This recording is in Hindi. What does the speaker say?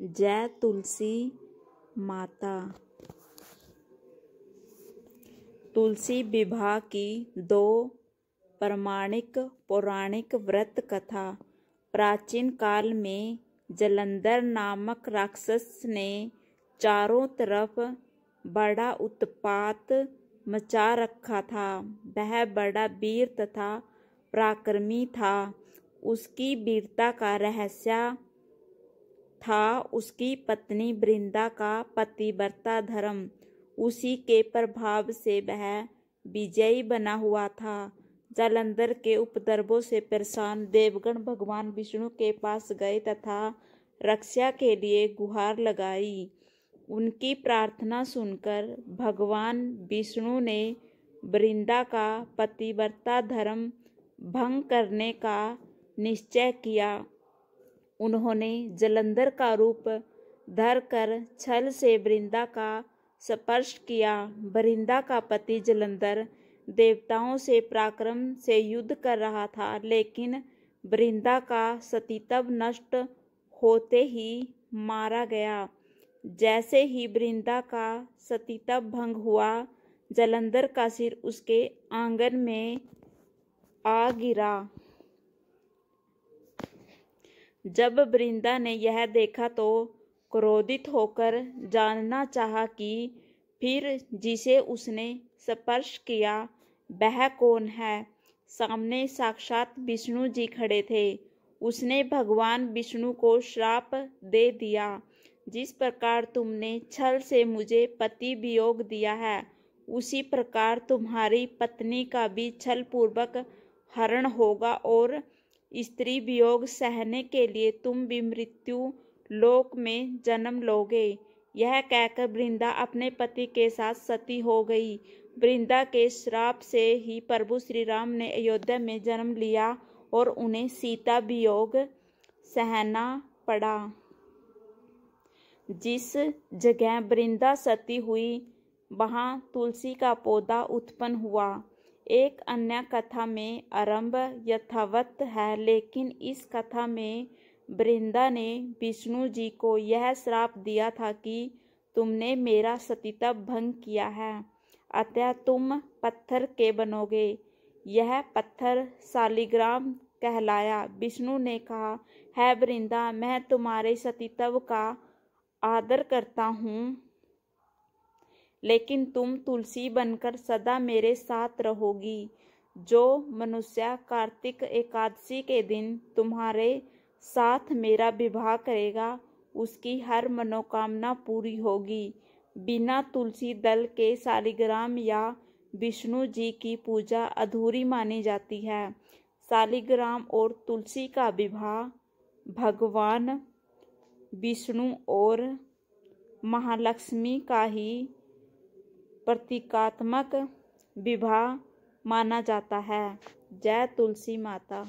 जय तुलसी माता तुलसी विवाह की दो प्रमाणिक पौराणिक व्रत कथा प्राचीन काल में जलंधर नामक राक्षस ने चारों तरफ बड़ा उत्पात मचा रखा था वह बड़ा वीर तथा पराक्रमी था उसकी वीरता का रहस्य था उसकी पत्नी वृंदा का पतिव्रता धर्म उसी के प्रभाव से वह विजयी बना हुआ था जालंधर के उपद्रवों से परेशान देवगण भगवान विष्णु के पास गए तथा रक्षा के लिए गुहार लगाई उनकी प्रार्थना सुनकर भगवान विष्णु ने वृंदा का पतिव्रता धर्म भंग करने का निश्चय किया उन्होंने जलंधर का रूप धर कर छल से वृंदा का स्पर्श किया वृंदा का पति जलंधर देवताओं से पराक्रम से युद्ध कर रहा था लेकिन वृंदा का सतीतव नष्ट होते ही मारा गया जैसे ही वृंदा का सतीतव भंग हुआ जलंधर का सिर उसके आंगन में आ गिरा जब वृंदा ने यह देखा तो क्रोधित होकर जानना चाहा कि फिर जिसे उसने स्पर्श किया वह कौन है सामने साक्षात विष्णु जी खड़े थे उसने भगवान विष्णु को श्राप दे दिया जिस प्रकार तुमने छल से मुझे पति वियोग दिया है उसी प्रकार तुम्हारी पत्नी का भी छल पूर्वक हरण होगा और स्त्री वियोग सहने के लिए तुम भी मृत्यु लोक में जन्म लोगे यह कहकर वृंदा अपने पति के साथ सती हो गई वृंदा के श्राप से ही प्रभु श्री राम ने अयोध्या में जन्म लिया और उन्हें सीता वियोग सहना पड़ा जिस जगह वृंदा सती हुई वहाँ तुलसी का पौधा उत्पन्न हुआ एक अन्य कथा में आरंभ यथावत है लेकिन इस कथा में बृंदा ने विष्णु जी को यह श्राप दिया था कि तुमने मेरा सतीता भंग किया है अतः तुम पत्थर के बनोगे यह पत्थर सालिग्राम कहलाया विष्णु ने कहा है वृंदा मैं तुम्हारे सतीतव का आदर करता हूँ लेकिन तुम तुलसी बनकर सदा मेरे साथ रहोगी जो मनुष्य कार्तिक एकादशी के दिन तुम्हारे साथ मेरा विवाह करेगा उसकी हर मनोकामना पूरी होगी बिना तुलसी दल के शालिग्राम या विष्णु जी की पूजा अधूरी मानी जाती है शालिग्राम और तुलसी का विवाह भगवान विष्णु और महालक्ष्मी का ही प्रतीकात्मक विवाह माना जाता है जय तुलसी माता